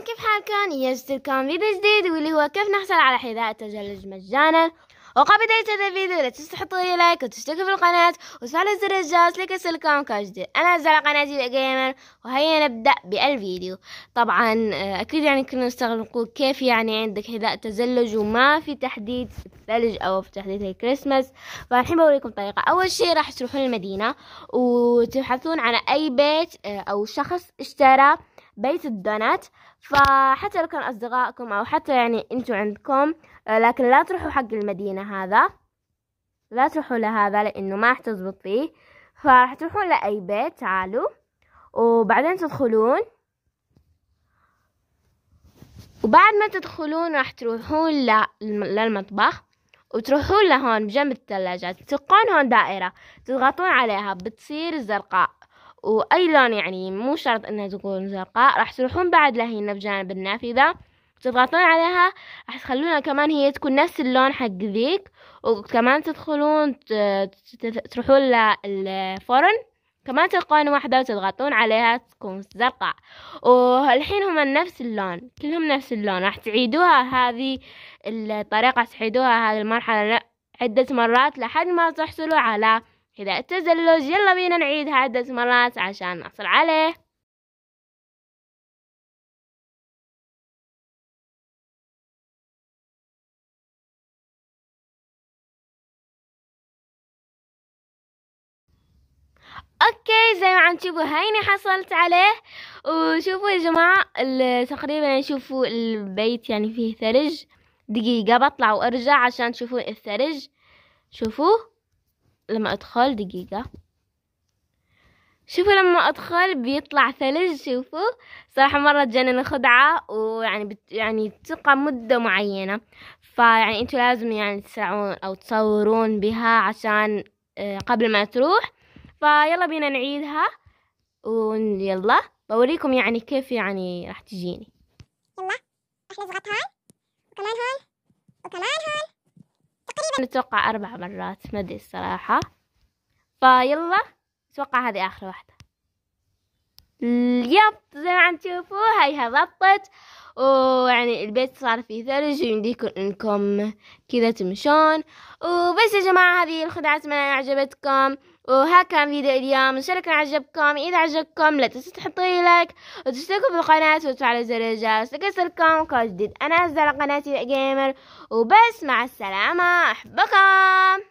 اليوم كيف حالكم يجتلكم فيديو جديد واللي هو كيف نحصل على حذاء التزلج مجانا وقبل بداية هذا الفيديو لا تنسوا تحطوا لي لايك وتشتركوا في القناة وتفعلوا زر الجرس يصلكم كل جديد أنا قناة قناتي جيمر وهيا نبدأ بالفيديو طبعا آه، أكيد يعني كنا نستغل نقول كيف يعني عندك حذاء تزلج وما في تحديد الثلج أو في تحديد الكريسماس فالحين بوريكم طريقة أول شي راح تروحون المدينة وتبحثون عن أي بيت آه، أو شخص اشترى بيت الدونات فحتى لو كان أصدقائكم أو حتى يعني أنتوا عندكم آه، لكن لا تروحوا حق المدينة هذا لا تروحوا لهذا لأنه ما راح فيه فراح تروحون لأي بيت تعالوا وبعدين تدخلون وبعد ما تدخلون راح تروحون للمطبخ وتروحون لهون بجنب الثلاجة تلقون هون دائرة تضغطون عليها بتصير زرقاء واي لون يعني مو شرط انها تكون زرقاء راح تروحون بعد لهين بجانب النافذة تضغطون عليها راح تخلونها كمان هي تكون نفس اللون حق ذيك وكمان تدخلون تروحون للفرن كمان تلقون واحدة وتضغطون عليها تكون زرقاء والحين هم نفس اللون كلهم نفس اللون راح تعيدوها هذه الطريقة تعيدوها هذه المرحلة عدة مرات لحد ما تحصلوا على إذا التزلج يلا بينا نعيد عدة مرات عشان نحصل عليه اوكي زي ما عم تشوفوا هيني حصلت عليه وشوفوا يا جماعة تقريبا شوفوا البيت يعني فيه ثلج دقيقة بطلع وارجع عشان تشوفوا الثلج شوفوا لما ادخل دقيقة شوفوا لما ادخل بيطلع ثلج شوفوا صراحة مرة تجنن خدعة ويعني بت يعني تقع مدة معينة فيعني انتوا لازم يعني تسرعون او تصورون بها عشان آه، قبل ما تروح فيلا بينا نعيدها ويلا بوريكم يعني كيف يعني راح تجيني يلا راح نضغط هاي وكمان هاي وكمان هاي نتوقع أربع مرات ما أدري الصراحة فيلا أتوقع هذه آخر واحدة اليب زي ما عم تشوفوا هاي هبطت ويعني البيت صار فيه ثلج يمديكم انكم كذا تمشون وبس يا جماعة هذه الخدعة اتمنى عجبتكم وها كان فيديو اليوم ان شاء الله كان عجبكم اذا عجبكم لا تنسوا تحطوا لايك وتشتركوا بالقناة وتفعلوا زر الجرس لكسركم كل جديد انا على قناتي جيمر وبس مع السلامة احبكم